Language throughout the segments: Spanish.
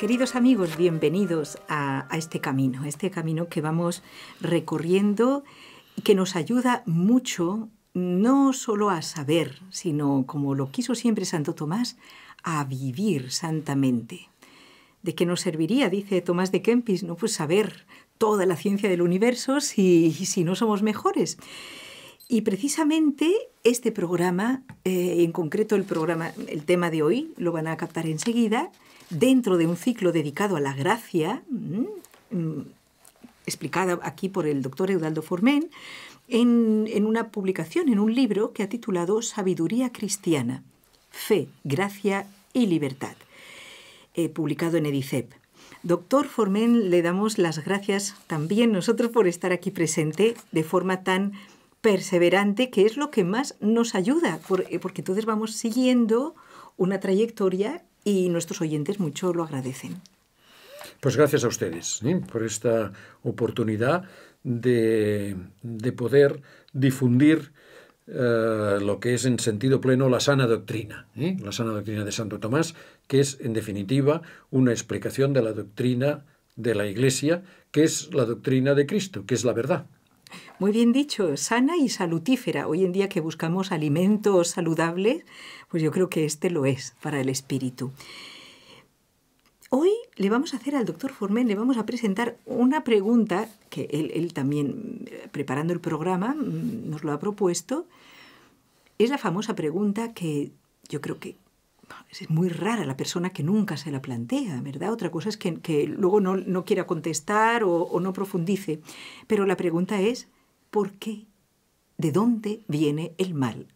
Queridos amigos, bienvenidos a, este camino, este camino que vamos recorriendo y que nos ayuda mucho no solo a saber, sino, como lo quiso siempre Santo Tomás, a vivir santamente. ¿De qué nos serviría, dice Tomás de Kempis, no pues saber toda la ciencia del universo si, si no somos mejores? Y precisamente este programa, eh, en concreto el programa, el tema de hoy, lo van a captar enseguida, dentro de un ciclo dedicado a la gracia, mm, mm, explicado aquí por el doctor Eudaldo Formen, en, una publicación, en un libro que ha titulado Sabiduría Cristiana, Fe, Gracia y Libertad, eh, publicado en Edicep. Doctor Formen, le damos las gracias también nosotros por estar aquí presente de forma tan perseverante, que es lo que más nos ayuda, eh, porque entonces vamos siguiendo una trayectoria y nuestros oyentes mucho lo agradecen. Pues gracias a ustedes por esta oportunidad de, poder difundir eh, lo que es en sentido pleno la sana doctrina, la sana doctrina de Santo Tomás, que es en definitiva una explicación de la doctrina de la Iglesia, que es la doctrina de Cristo, que es la verdad. Muy bien dicho, sana y salutífera. Hoy en día que buscamos alimentos saludables, pues yo creo que este lo es para el espíritu. Hoy le vamos a hacer al doctor Formen, le vamos a presentar una pregunta que él, también, eh, preparando el programa, mm, nos lo ha propuesto. Es la famosa pregunta que yo creo que ah, es muy rara la persona que nunca se la plantea, ¿verdad? Otra cosa es que, luego no, quiera contestar o, o no profundice. Pero la pregunta es, por qué, de dónde viene el mal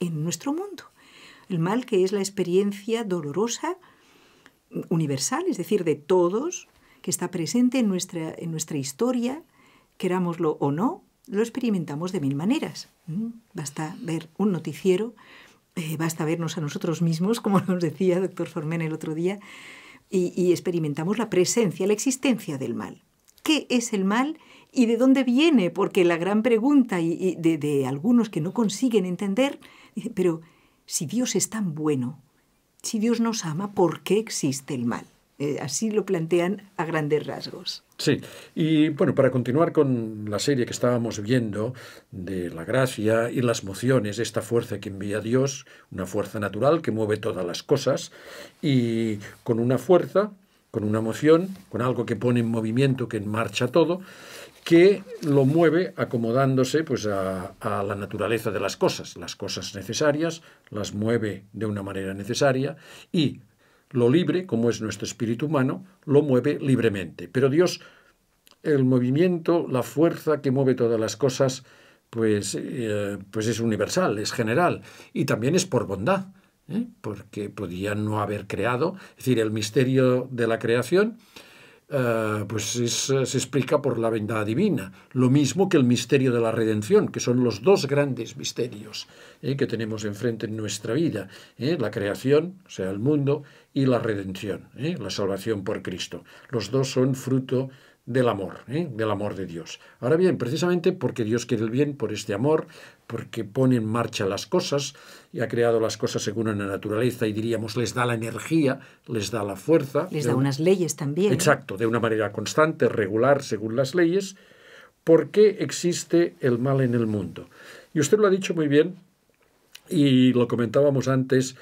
en nuestro mundo. El mal que es la experiencia dolorosa universal, es decir, de todos, que está presente en nuestra, en nuestra historia, querámoslo o no, lo experimentamos de mil maneras. Mm, basta ver un noticiero, eh, basta vernos a nosotros mismos, como nos decía doctor Formen el otro día, y, y experimentamos la presencia, la existencia del mal. ¿Qué es el mal ¿Y de dónde viene? Porque la gran pregunta y, de, algunos que no consiguen entender, pero si Dios es tan bueno, si Dios nos ama, ¿por qué existe el mal? Eh, así lo plantean a grandes rasgos. Sí, y bueno, para continuar con la serie que estábamos viendo de la gracia y las mociones, esta fuerza que envía Dios, una fuerza natural que mueve todas las cosas, y con una fuerza con una moción, con algo que pone en movimiento, que en marcha todo, que lo mueve acomodándose pues, a, la naturaleza de las cosas. Las cosas necesarias las mueve de una manera necesaria y lo libre, como es nuestro espíritu humano, lo mueve libremente. Pero Dios, el movimiento, la fuerza que mueve todas las cosas, pues, eh, pues es universal, es general y también es por bondad ¿eh? porque podía no haber creado. Es decir, el misterio de la creación eh, pues se explica por la bendad divina, lo mismo que el misterio de la redención, que son los dos grandes misterios ¿eh? que tenemos enfrente en nuestra vida, la creación, o sea, el mundo, y la redención, la salvación por Cristo. Los dos son fruto del amor, del amor de Dios. Ahora bien, precisamente porque Dios quiere el bien por este amor, porque pone en marcha las cosas y ha creado las cosas según la naturaleza y diríamos les da la energía, les da la fuerza. Les da unas leyes también. Exacto, de una manera constante, regular, según las leyes. ¿Por qué existe el mal en el mundo? Y usted lo ha dicho muy bien y lo comentábamos antes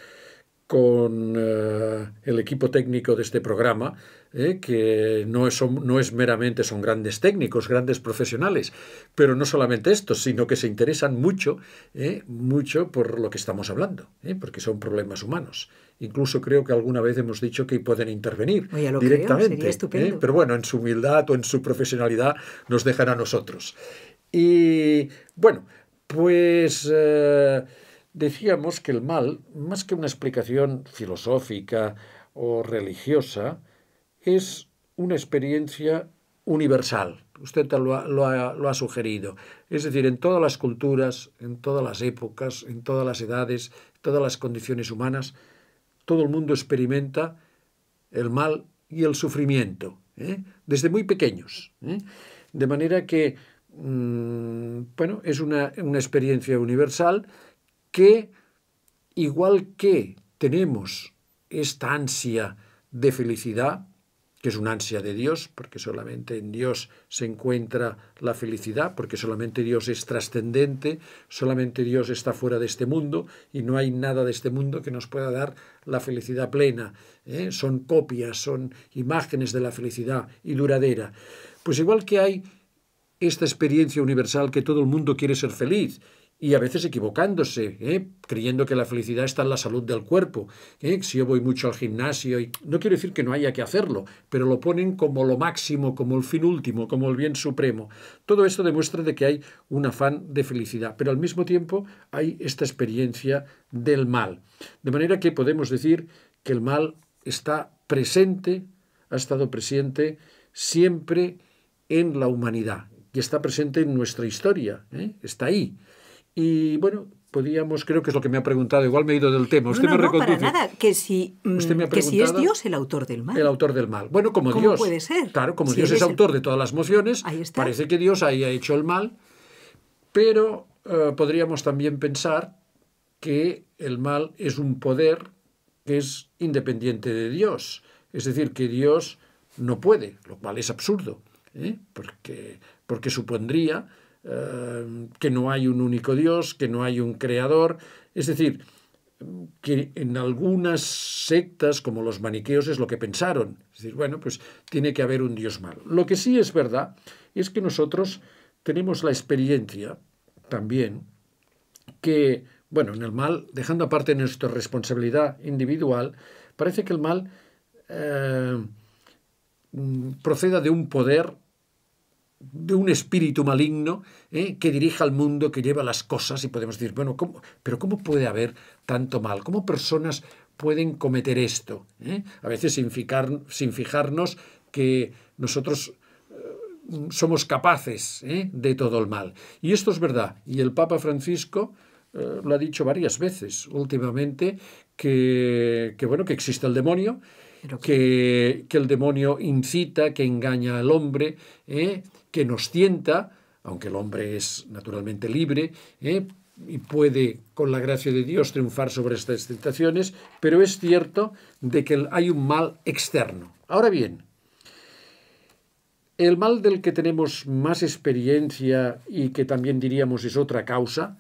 con eh, el equipo técnico de este programa, eh, que no es, no es meramente, son grandes técnicos, grandes profesionales, pero no solamente estos, sino que se interesan mucho, eh, mucho por lo que estamos hablando, porque son problemas humanos. Incluso creo que alguna vez hemos dicho que pueden intervenir directamente. pero bueno, en su humildad o en su profesionalidad nos dejan a nosotros. Y bueno, pues decíamos que el mal, más que una explicación filosófica o religiosa, es una experiencia universal. Usted lo ha, sugerido. Es decir, en todas las culturas, en todas las épocas, en todas las edades, todas las condiciones humanas, todo el mundo experimenta el mal y el sufrimiento, ¿eh? desde muy pequeños. ¿eh? De manera que, mm, bueno, es una, una experiencia universal que, igual que tenemos esta ansia de felicidad, que es una ansia de Dios, porque solamente en Dios se encuentra la felicidad, porque solamente Dios es trascendente, solamente Dios está fuera de este mundo y no hay nada de este mundo que nos pueda dar la felicidad plena. ¿eh? Son copias, son imágenes de la felicidad y duradera. Pues igual que hay esta experiencia universal que todo el mundo quiere ser feliz y a veces equivocándose, ¿eh? creyendo que la felicidad está en la salud del cuerpo. ¿eh? Si yo voy mucho al gimnasio, y... no quiero decir que no haya que hacerlo, pero lo ponen como lo máximo, como el fin último, como el bien supremo. Todo esto demuestra de que hay un afán de felicidad, pero al mismo tiempo hay esta experiencia del mal. De manera que podemos decir que el mal está presente, ha estado presente siempre en la humanidad y está presente en nuestra historia, ¿eh? está ahí. Y bueno, podríamos, creo que es lo que me ha preguntado, igual me he ido del tema. Usted me reconduce. nada, que si, mm, es Dios el autor del mal. El autor del mal. Bueno, como Dios. puede ser? Claro, como Dios es autor de todas las mociones, parece que Dios haya hecho el mal, pero eh, podríamos también pensar que el mal es un poder que es independiente de Dios. Es decir, que Dios no puede, lo cual es absurdo, ¿eh? porque, porque supondría eh, que no hay un único Dios, que no hay un creador. Es decir, que en algunas sectas, como los maniqueos, es lo que pensaron. Es decir, bueno, pues tiene que haber un Dios malo. Lo que sí es verdad es que nosotros tenemos la experiencia también que, bueno, en el mal, dejando aparte nuestra responsabilidad individual, parece que el mal eh, mm, proceda de un poder de un espíritu maligno ¿eh? que dirija al mundo, que lleva las cosas y podemos decir, bueno, pero ¿cómo puede haber tanto mal? ¿Cómo personas pueden cometer esto? ¿eh? A veces sin, sin, fijarnos que nosotros eh, somos capaces de todo el mal. Y esto es verdad. Y el Papa Francisco lo ha dicho varias veces últimamente, que, bueno, que existe el demonio, que, el demonio incita, que engaña al hombre, que nos tienta, aunque el hombre es naturalmente libre ¿eh? y puede, con la gracia de Dios, triunfar sobre estas tentaciones, pero es cierto de que hay un mal externo. Ahora bien, el mal del que tenemos más experiencia y que también diríamos es otra causa,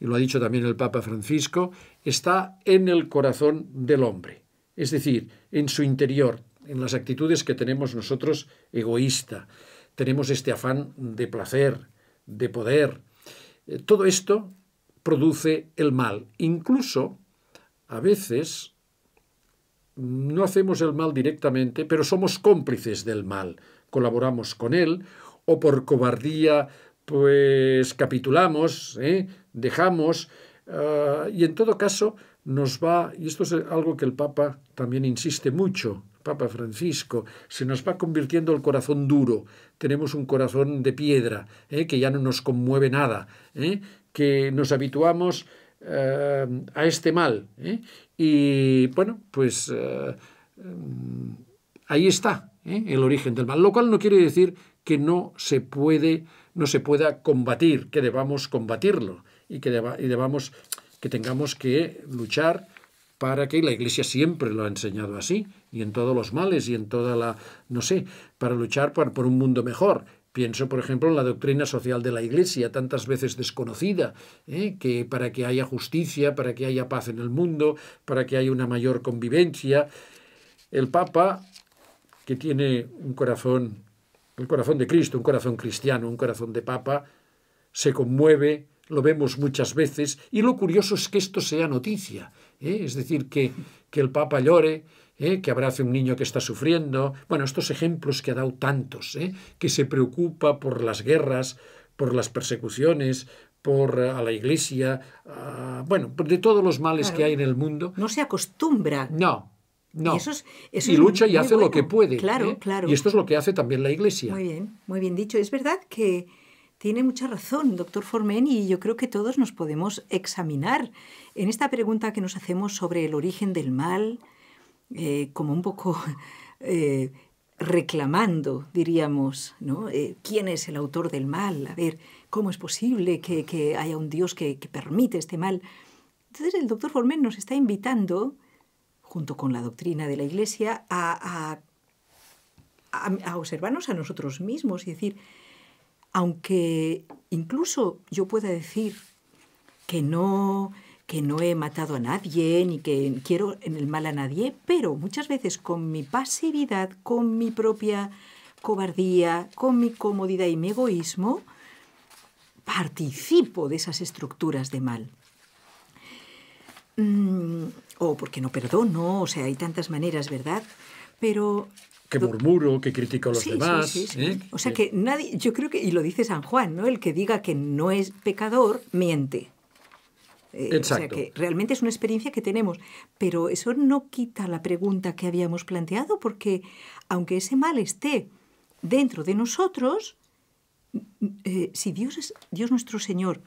y lo ha dicho también el Papa Francisco, está en el corazón del hombre, es decir, en su interior, en las actitudes que tenemos nosotros egoísta, tenemos este afán de placer, de poder. Eh, todo esto produce el mal. Incluso a veces no hacemos el mal directamente, pero somos cómplices del mal, colaboramos con él o por cobardía pues capitulamos, ¿eh? dejamos ah, y en todo caso nos va, y esto es algo que el Papa también insiste mucho, Papa Francisco, se nos va convirtiendo el corazón duro, tenemos un corazón de piedra, eh, que ya no nos conmueve nada, eh, que nos habituamos eh, a este mal. Y bueno, pues ahí está el origen del mal, lo cual no quiere decir que no se, puede, no se pueda combatir, que debamos combatirlo y que, debamos, que tengamos que luchar para que la Iglesia siempre lo ha enseñado así, y en todos los males y en toda la, no sé, para luchar por, un mundo mejor. Pienso, por ejemplo, en la doctrina social de la Iglesia, tantas veces desconocida, ¿eh? que para que haya justicia, para que haya paz en el mundo, para que haya una mayor convivencia, el Papa, que tiene un corazón, el corazón de Cristo, un corazón cristiano, un corazón de Papa, se conmueve, lo vemos muchas veces, y lo curioso es que esto sea noticia, ¿eh? es decir, que, que el Papa llore, ¿eh? que abrace un niño que está sufriendo. Bueno, estos ejemplos que ha dado tantos, ¿eh? que se preocupa por las guerras, por las persecuciones, por eh, a la iglesia, bueno, de todos los males que hay en el mundo. No se acostumbra. No, no. Y, lucha y hace lo que puede. Claro, claro. Y esto es lo que hace también la Iglesia. Muy bien, muy bien dicho. Es verdad que tiene mucha razón, doctor Formen, y yo creo que todos nos podemos examinar en esta pregunta que nos hacemos sobre el origen del mal, eh, como un poco eh, reclamando, diríamos, ¿no? Eh, ¿Quién es el autor del mal? A ver, ¿cómo es posible que, que haya un Dios que, que, permite este mal? Entonces el doctor Formel nos está invitando, junto con la doctrina de la Iglesia, a, a observarnos a nosotros mismos y decir, aunque incluso yo pueda decir que no que no he matado a nadie ni que quiero en el mal a nadie, pero muchas veces con mi pasividad, con mi propia cobardía, con mi comodidad y mi egoísmo, participo de esas estructuras de mal. Mm, o porque no perdono, o sea, hay tantas maneras, ¿verdad? Pero que murmuro, que critico a los demás. ¿eh? O sea eh. que nadie, yo creo que, y lo dice San Juan, ¿no? El que diga que no es pecador, miente. Eh, o sea que realmente es una experiencia que tenemos, pero eso no quita la pregunta que habíamos planteado, porque aunque ese mal esté dentro de nosotros, mm, eh, si Dios es Dios nuestro Señor,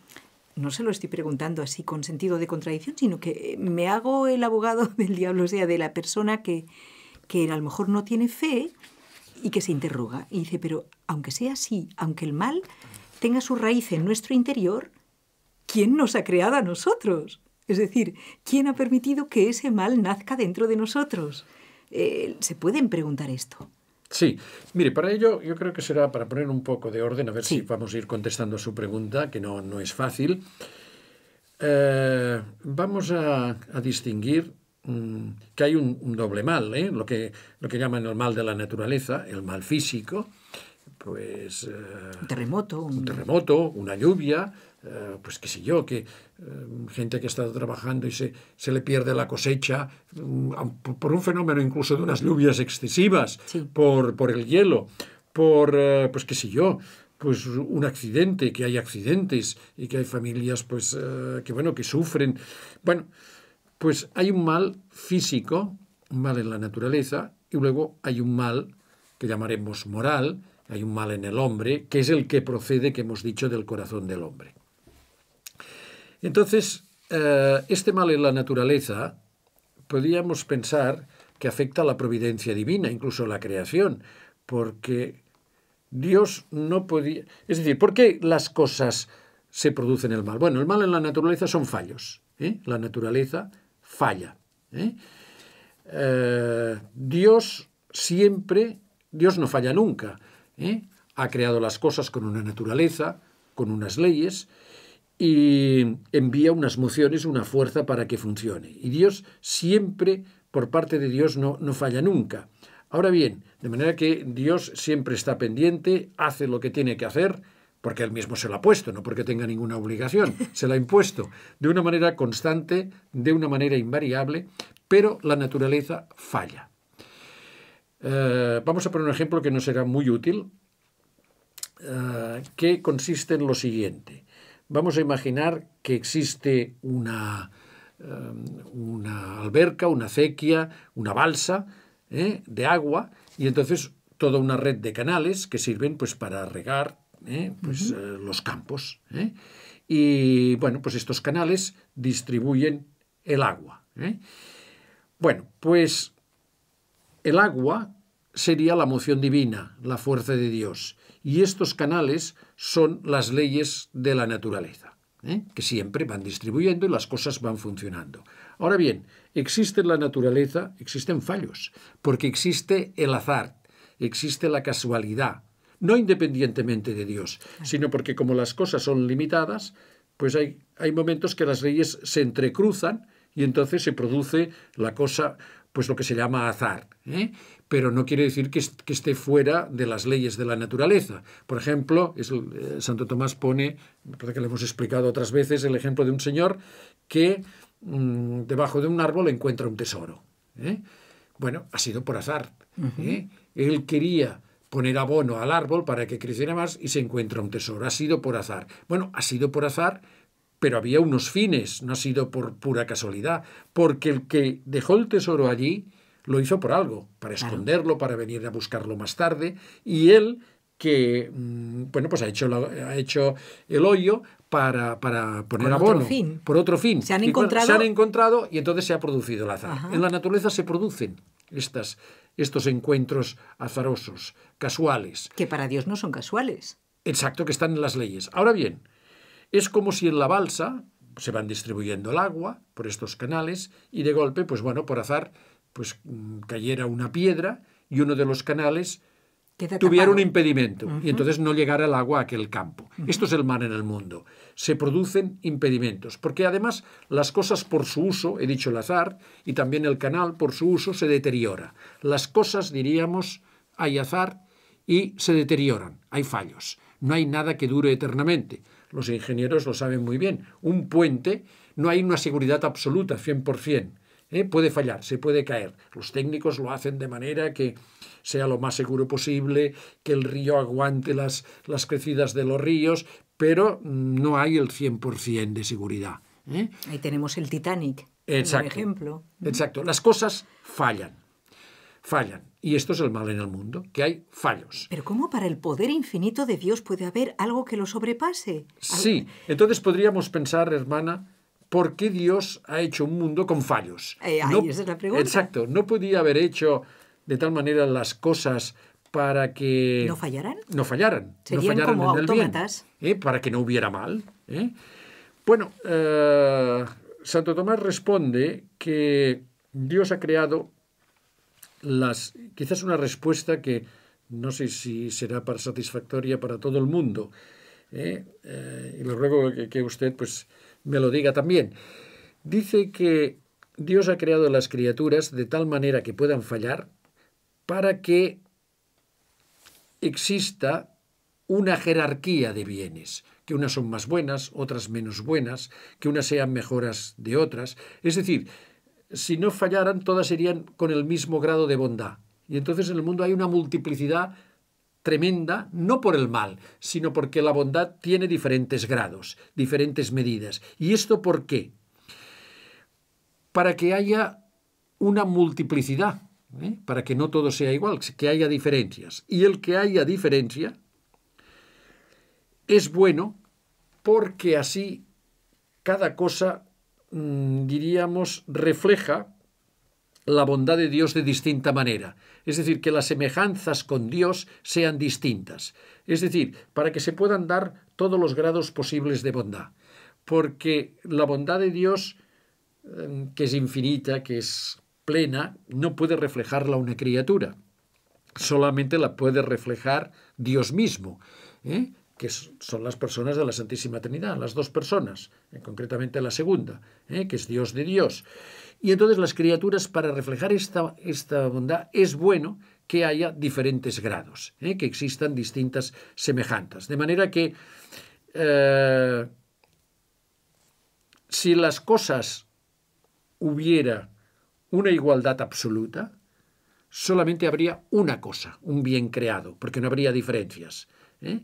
no se lo estoy preguntando así con sentido de contradicción, sino que eh, me hago el abogado del diablo, o sea, de la persona que, que a lo mejor no tiene fe y que se interroga y dice, pero aunque sea así, aunque el mal tenga su raíz en nuestro interior, ¿quién nos ha creado a nosotros? Es decir, ¿quién ha permitido que ese mal nazca dentro de nosotros? Eh, ¿Se pueden preguntar esto? Sí, mire, para ello yo creo que será para poner un poco de orden, a ver si vamos a ir contestando su pregunta, que no, no es fácil. Eh, vamos a, distinguir mm, que hay un, doble mal, ¿eh? lo, que, lo que llaman el mal de la naturaleza, el mal físico, pues... Eh, terremoto. un... terremoto, una lluvia, eh, pues qué sé yo, que eh, gente que ha estado trabajando y se, le pierde la cosecha mm, por un fenómeno incluso de unas lluvias excesivas, por, por, el hielo, por, eh, pues qué sé yo, pues un accidente, que hay accidentes y que hay familias pues que bueno, que sufren. Bueno, pues hay un mal físico, un mal en la naturaleza y luego hay un mal que llamaremos moral, hay un mal en el hombre, que es el que procede, que hemos dicho, del corazón del hombre. Entonces, eh, este mal en la naturaleza, podríamos pensar que afecta a la providencia divina, incluso a la creación, porque Dios no podía... Es decir, ¿por qué las cosas se producen el mal? Bueno, el mal en la naturaleza son fallos. ¿eh? La naturaleza falla. ¿eh? Dios siempre, Dios no falla nunca. Ha creado las cosas con una naturaleza, con unas leyes, y envía unas mociones, una fuerza para que funcione. Y Dios siempre, por parte de Dios, no, falla nunca. Ahora bien, de manera que Dios siempre está pendiente, hace lo que tiene que hacer, porque él mismo se lo ha puesto, no porque tenga ninguna obligación, se lo ha impuesto, de una manera constante, de una manera invariable, pero la naturaleza falla. Eh, vamos a poner un ejemplo que nos será muy útil, eh, que consiste en lo siguiente. Vamos a imaginar que existe una, em, una alberca, una acequia, una balsa ¿eh? de agua y entonces toda una red de canales que sirven pues para regar ¿eh? pues, eh, los campos. Y bueno, pues estos canales distribuyen el agua. Bueno, pues el agua sería la moción divina, la fuerza de Dios y estos canales son las leyes de la naturaleza, ¿eh? que siempre van distribuyendo y las cosas van funcionando. Ahora bien, existe la naturaleza, existen fallos, porque existe el azar, existe la casualidad, no independientemente de Dios, sino porque como las cosas son limitadas, pues hay, hay momentos que las leyes se entrecruzan y entonces se produce la cosa, pues lo que se llama azar. ¿eh? pero no quiere decir que, esté fuera de las leyes de la naturaleza. Por ejemplo, eh, Santo Tomás pone, que le hemos explicado otras veces, el ejemplo de un señor que mm, debajo de un árbol encuentra un tesoro. ¿eh? Bueno, ha sido por azar. ¿eh? Él quería poner abono al árbol para que creciera más y se encuentra un tesoro. Ha sido por azar. Bueno, ha sido por azar, pero había unos fines, no ha sido por pura casualidad, porque el que dejó el tesoro allí lo hizo por algo, para esconderlo, para venir a buscarlo más tarde, y él que mm, bueno pues ha hecho ha hecho el hoyo para, para poner abono fin. por otro fin se han encontrado se han encontrado y entonces se ha producido el azar en la naturaleza se producen estas estos encuentros azarosos casuales que para Dios no son casuales exacto que están en las leyes ahora bien es como si en la balsa se van distribuyendo el agua por estos canales y de golpe pues bueno por azar pues mm, cayera una piedra y uno de los canales tuviera un impedimento y entonces no llegara el agua a aquel campo. Esto es el mar en el mundo. Se producen impedimentos, porque además las cosas por su uso, he dicho el azar, y también el canal por su uso se deteriora. Las cosas, diríamos, hay azar y se deterioran, hay fallos. No hay nada que dure eternamente. Los ingenieros lo saben muy bien. Un puente no hay una seguridad absoluta, 100%. ¿eh? puede fallar, se puede caer. Los técnicos lo hacen de manera que sea lo más seguro posible, que el río aguante las, las crecidas de los ríos, pero no hay el 100% de seguridad. ¿eh? Ahí tenemos el Titanic, por ejemplo. Exacto, las cosas fallan, fallan. Y esto es el mal en el mundo, que hay fallos. Pero ¿cómo para el poder infinito de Dios puede haber algo que lo sobrepase? Sí, entonces podríamos pensar, hermana, ¿por qué Dios ha hecho un mundo con fallos? Eh, esa es la pregunta. Exacto, no podía haber hecho de tal manera las cosas para que... ¿No fallaran? No fallaran. Serían como autómatas. Eh, para que no hubiera mal. Eh? Bueno, Santo Tomás responde que Dios ha creado las... Quizás una respuesta que no sé si será satisfactoria para todo el mundo. y le ruego que usted pues me lo diga también. Dice que Dios ha creado las criaturas de tal manera que puedan fallar para que exista una jerarquía de bienes, que unas son más buenas, otras menos buenas, que unas sean mejoras de otras. Es decir, si no fallaran, todas serían con el mismo grado de bondad. Y entonces en el mundo hay una multiplicidad tremenda, no por el mal, sino porque la bondad tiene diferentes grados, diferentes medidas. ¿Y esto por qué? Para que haya una multiplicidad, ¿eh? para que no todo sea igual, que haya diferencias. Y el que haya diferencia es bueno porque así cada cosa, mm, diríamos, refleja la bondad de Dios de distinta manera. Es decir, que las semejanzas con Dios sean distintas. Es decir, para que se puedan dar todos los grados posibles de bondad. Porque la bondad de Dios, em, que es infinita, que es plena, no puede reflejarla una criatura. Solamente la puede reflejar Dios mismo. ¿eh? que son las personas de la Santísima Trinidad, las dos personas, eh, concretamente la segunda, eh, que es Dios de Dios. Y entonces las criaturas, para reflejar esta, esta bondad, es bueno que haya diferentes grados, eh, que existan distintas semejantes, De manera que si las cosas hubiera una igualdad absoluta, solamente habría una cosa, un bien creado, porque no habría diferencias. ¿eh?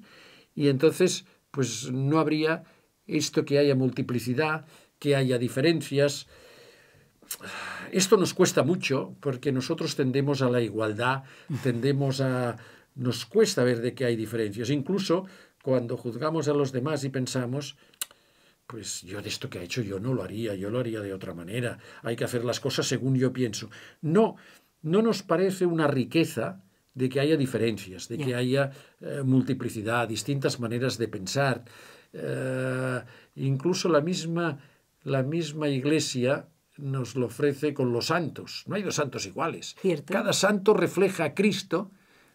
y entonces pues no habría esto que haya multiplicidad, que haya diferencias. Esto nos cuesta mucho porque nosotros tendemos a la igualdad, tendemos a... Nos cuesta ver de que hay diferencias. Incluso cuando juzgamos a los demás y pensamos, pues yo de esto que ha hecho yo no lo haría, yo lo haría de otra manera, hay que hacer las cosas según yo pienso. No, no nos parece una riqueza de que haya diferencias, de que haya eh, multiplicidad, distintas maneras de pensar. Eh, incluso la misma, la misma iglesia nos lo ofrece con los santos. No hay dos santos iguales. Cada santo refleja a Cristo,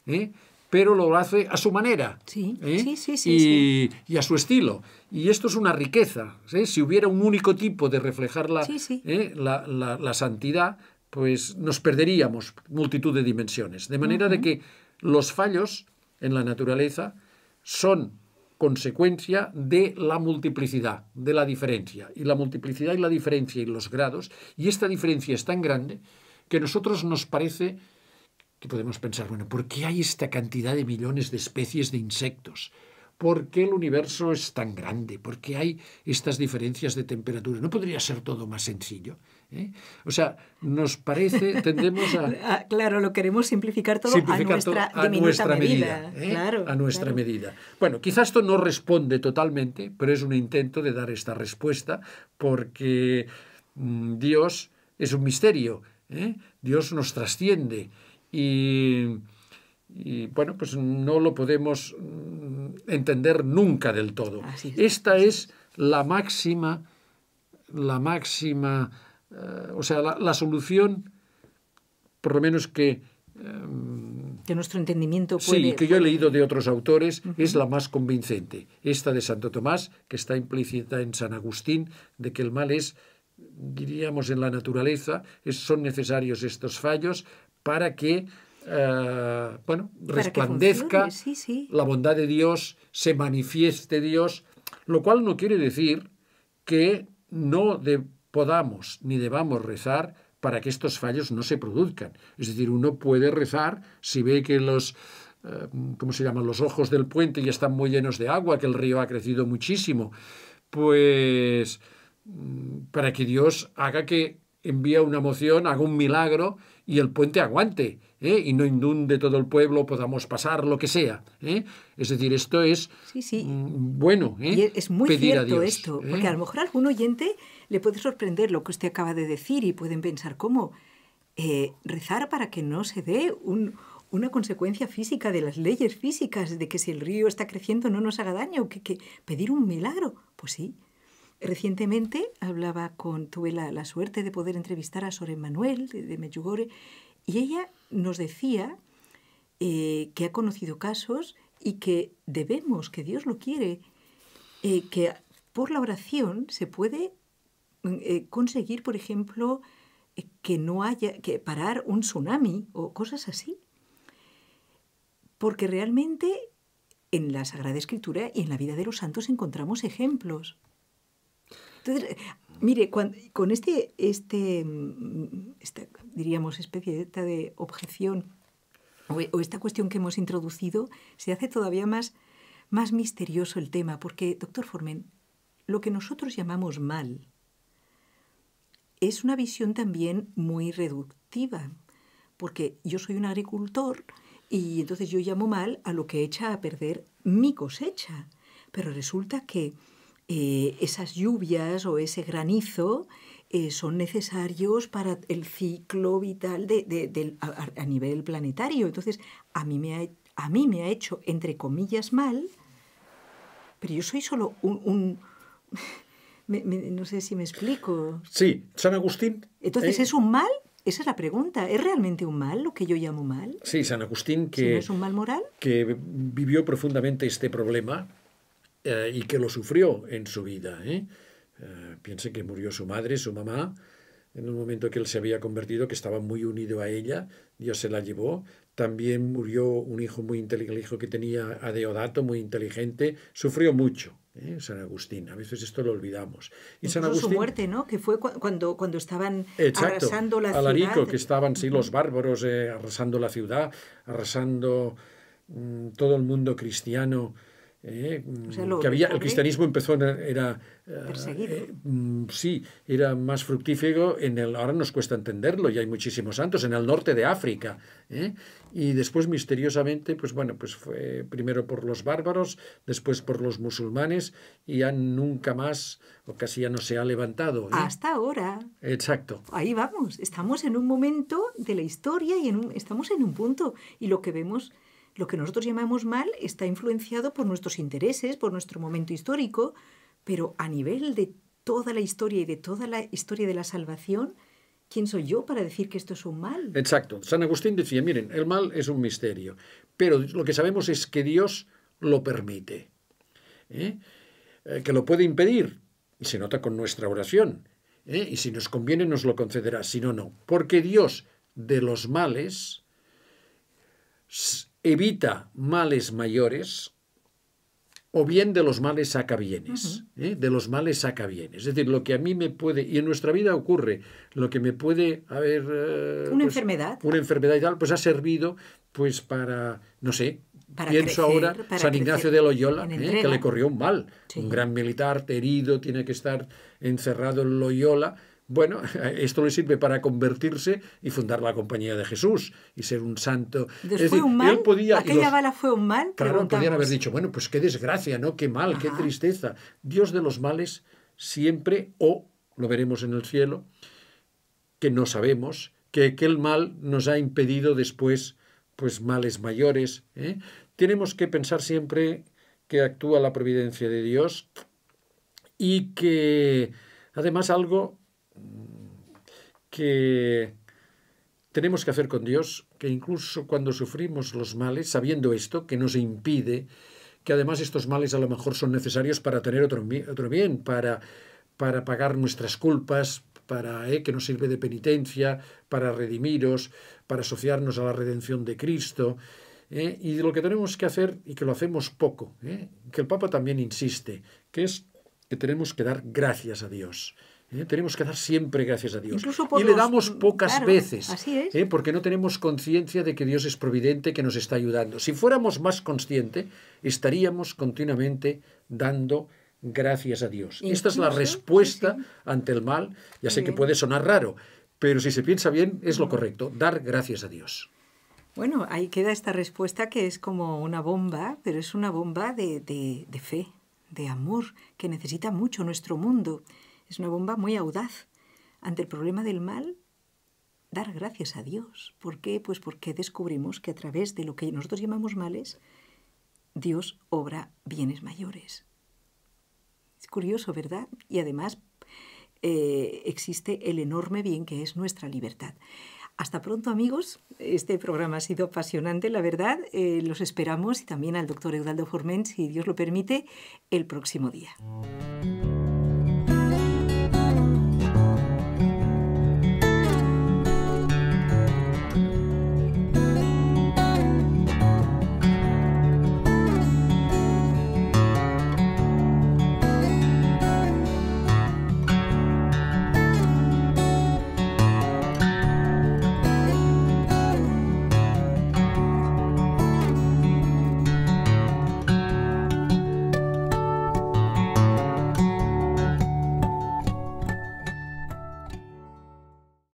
¿eh? pero lo hace a su manera sí, sí, sí, y, a su estilo. Y esto es una riqueza. Si hubiera un único tipo de reflejar la santidad, pues nos perderíamos multitud de dimensiones. De manera de que los fallos en la naturaleza son consecuencia de la multiplicidad, de la diferencia. Y la multiplicidad y la diferencia y los grados, y esta diferencia es tan grande que a nosotros nos parece que podemos pensar, bueno, ¿por qué hay esta cantidad de millones de especies de insectos? ¿Por qué el universo es tan grande? ¿Por qué hay estas diferencias de temperatura? ¿No podría ser todo más sencillo? ¿eh? O sea, nos parece, tendemos a... Ah, claro, lo queremos simplificar todo a nuestra, medida. ¿eh? a nuestra medida. Bueno, quizás esto no responde totalmente, pero es un intento de dar esta respuesta, porque mm, Dios es un misterio, ¿eh? Dios nos trasciende y, bueno, pues no lo podemos mm, entender nunca del todo. esta es la máxima, la máxima eh, o sea, la, solución, por lo menos que... de em, nuestro entendimiento Sí, que yo he leído de otros autores, es la más convincente. Esta de Santo Tomás, que está implícita en San Agustín, de que el mal es, diríamos, en la naturaleza, son necesarios estos fallos para que eh, bueno, resplandezca, la bondad de Dios, se manifieste Dios, lo cual no quiere decir que no de, podamos ni debamos rezar para que estos fallos no se produzcan. Es decir, uno puede rezar si ve que los, eh, ¿cómo se llaman?, los ojos del puente ya están muy llenos de agua, que el río ha crecido muchísimo, pues mm, para que Dios haga que envíe una moción, haga un milagro y el puente aguante. ¿eh? y no indunde todo el pueblo, podamos pasar lo que sea. ¿eh? Es decir, esto es mm, bueno. ¿eh? es muy pedir cierto esto, porque a lo mejor algún oyente le puede sorprender lo que usted acaba de decir y pueden pensar cómo rezar para que no se dé una consecuencia física de las leyes físicas, de que si el río está creciendo no nos haga daño, o que pedir un milagro. Pues sí, Recientemente hablaba con, tuve la, suerte de poder entrevistar a Soren Manuel de, de y ella nos decía eh, que ha conocido casos y que debemos, que Dios lo quiere, eh, que por la oración se puede mm, eh, conseguir, por ejemplo, que no haya, que parar un tsunami o cosas así. Porque realmente en la Sagrada Escritura y en la vida de los santos encontramos ejemplos. Entonces, Mire, con este, este, mm, esta, diríamos, especie de objeción e, o, esta cuestión que hemos introducido, se hace todavía más, más misterioso el tema, porque, doctor Formen, lo que nosotros llamamos mal es una visión también muy reductiva, porque yo soy un agricultor y entonces yo llamo mal a lo que echa a perder mi cosecha, pero resulta que eh, esas lluvias o ese granizo eh, son necesarios para el ciclo vital a, nivel planetario. Entonces, a mí, me ha, a mí me ha hecho, entre comillas, mal, pero yo soy solo un... no sé si me explico. Sí, San Agustín. Entonces, eh, ¿es un mal? Esa es la pregunta. ¿Es realmente un mal lo que yo llamo mal? Sí, San Agustín, que, es un mal moral? que vivió profundamente este problema eh, y que lo sufrió en su vida. ¿eh? ¿eh? piense que murió su madre, su mamá, en un momento que él se había convertido, que estaba muy unido a ella, Dios se la llevó. También murió un hijo muy inteligente, el hijo que tenía a Deodato, muy inteligente, sufrió mucho. ¿eh? San Agustín, a veces esto lo olvidamos. Y su muerte, ¿no? Que fue cuando, cuando estaban arrasando la ciudad. que estaban, sí, los bárbaros arrasando la ciudad, arrasando mm, todo el mundo cristiano eh, mm, que había, el cristianismo empezó era eh, eh, mm, sí era más fructífero en el ahora nos cuesta entenderlo y hay muchísimos santos en el norte de África y después misteriosamente pues bueno pues fue primero por los bárbaros después por los musulmanes y ya nunca más o casi ya no se ha levantado hasta ahora exacto ahí vamos estamos en un momento de la historia y en estamos en un punto y lo que vemos lo que nosotros llamamos mal está influenciado por nuestros intereses, por nuestro momento histórico, pero a nivel de toda la historia y de toda la historia de la salvación, ¿quién soy yo para decir que esto es un mal? Exacto. San Agustín decía, miren, el mal es un misterio, pero lo que sabemos es que Dios lo permite, ¿eh? Eh, que lo puede impedir, y se nota con nuestra oración, ¿eh? y si nos conviene nos lo concederá, si no, no, porque Dios de los males evita males mayores o bien de los males saca bienes, ¿eh? de los males saca bienes. Es decir, lo que a mí me puede, y en nuestra vida ocurre, lo que me puede haber... Eh, una pues, enfermedad. Una enfermedad y tal, pues ha servido pues para, no sé, pienso ahora San Ignacio de Loyola, ¿eh? que le corrió un mal. Un gran militar herido, tiene que estar encerrado en Loyola bueno, esto le sirve para convertirse y fundar la compañía de Jesús y ser un santo. ¿Fue un mal? Él podía, ¿Aquella bala fue un mal? Claro, podrían haber dicho, bueno, pues qué desgracia, ¿no? Qué mal, qué tristeza. Dios de los males siempre, o lo veremos en el cielo, que no sabemos, que aquel mal nos ha impedido después, pues, males mayores. ¿eh? Tenemos que pensar siempre que actúa la providencia de Dios y que, además, algo que tenemos que hacer con Dios, que incluso cuando sufrimos los males, sabiendo esto, que nos impide, que además estos males a lo mejor son necesarios para tener otro, otro bien, para, para pagar nuestras culpas, para eh, que nos sirve de penitencia, para redimiros, para asociarnos a la redención de Cristo. Eh, y lo que tenemos que hacer, y que lo hacemos poco, eh, que el Papa también insiste, que es que tenemos que dar gracias a Dios. ¿eh? Tenemos que dar siempre gracias a Dios. y le damos pocas veces, ¿eh? porque no tenemos conciencia de que Dios es providente, que nos está ayudando. Si fuéramos más conscientes, estaríamos continuamente dando gracias a Dios. Esta es la respuesta ante el mal. Ya sé que puede sonar raro, pero si se piensa bien, es lo correcto, dar gracias a Dios. Bueno, ahí queda esta respuesta que es como una bomba, pero es una bomba de, de fe, de amor, que necesita mucho nuestro mundo. Es una bomba muy audaz. Ante el problema del mal, dar gracias a Dios. ¿Por qué? Pues porque descubrimos que a través de lo que nosotros llamamos males, Dios obra bienes mayores. Es curioso, ¿verdad? Y además eh, existe el enorme bien que es nuestra libertad. Hasta pronto amigos, este programa ha sido apasionante, la verdad. Eh, los esperamos y también al doctor Eudaldo Formen, si Dios lo permite, el próximo día.